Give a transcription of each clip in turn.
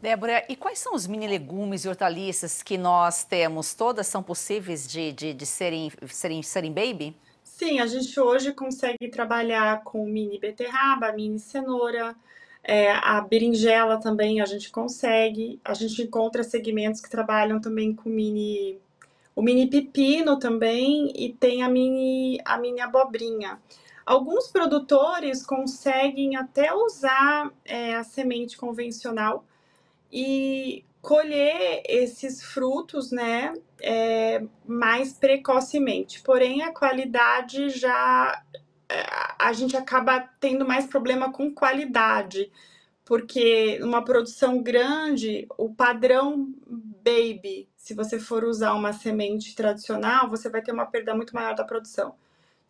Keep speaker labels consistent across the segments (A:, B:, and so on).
A: Débora, e quais são os mini legumes e hortaliças que nós temos? Todas são possíveis de, de, de serem, serem, serem baby? Sim, a gente hoje consegue trabalhar com mini beterraba, mini cenoura, é, a berinjela também a gente consegue. A gente encontra segmentos que trabalham também com mini o mini pepino também e tem a mini, a mini abobrinha. Alguns produtores conseguem até usar é, a semente convencional e colher esses frutos, né, é, mais precocemente. Porém, a qualidade já é, a gente acaba tendo mais problema com qualidade, porque uma produção grande, o padrão baby, se você for usar uma semente tradicional, você vai ter uma perda muito maior da produção.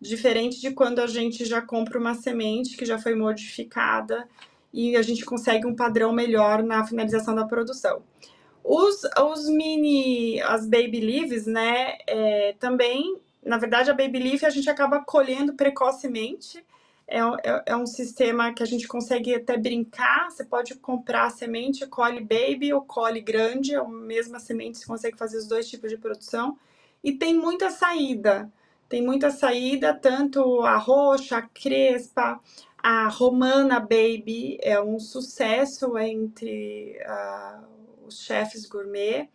A: Diferente de quando a gente já compra uma semente que já foi modificada e a gente consegue um padrão melhor na finalização da produção. Os, os mini, as baby leaves, né, é, também, na verdade, a baby leaf a gente acaba colhendo precocemente, é, é, é, um sistema que a gente consegue até brincar, você pode comprar a semente, colhe baby ou colhe grande, é a mesma semente, você consegue fazer os dois tipos de produção, e tem muita saída, tem muita saída, tanto a roxa, a crespa, a Romana Baby é um sucesso entre uh, os chefes gourmet.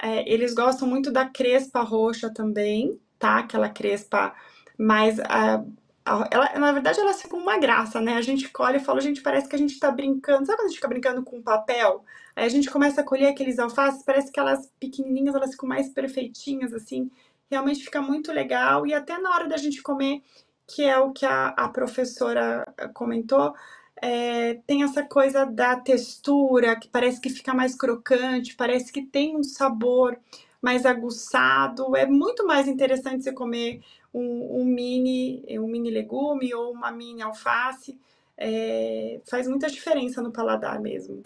A: É, eles gostam muito da crespa roxa também, tá? Aquela crespa mais... Uh, ela, na verdade, ela fica uma graça, né? A gente colhe e fala, gente, parece que a gente tá brincando. Sabe quando a gente fica brincando com papel? Aí a gente começa a colher aqueles alfaces, parece que elas pequenininhas, elas ficam mais perfeitinhas, assim. Realmente fica muito legal. E até na hora da gente comer, que é o que a, a professora eh, comentou, é, tem essa coisa da textura, que parece que fica mais crocante, parece que tem um sabor mais aguçado. É muito mais interessante você comer um, um mini, eh, um mini legume ou uma mini alface. É, faz muita diferença no paladar mesmo.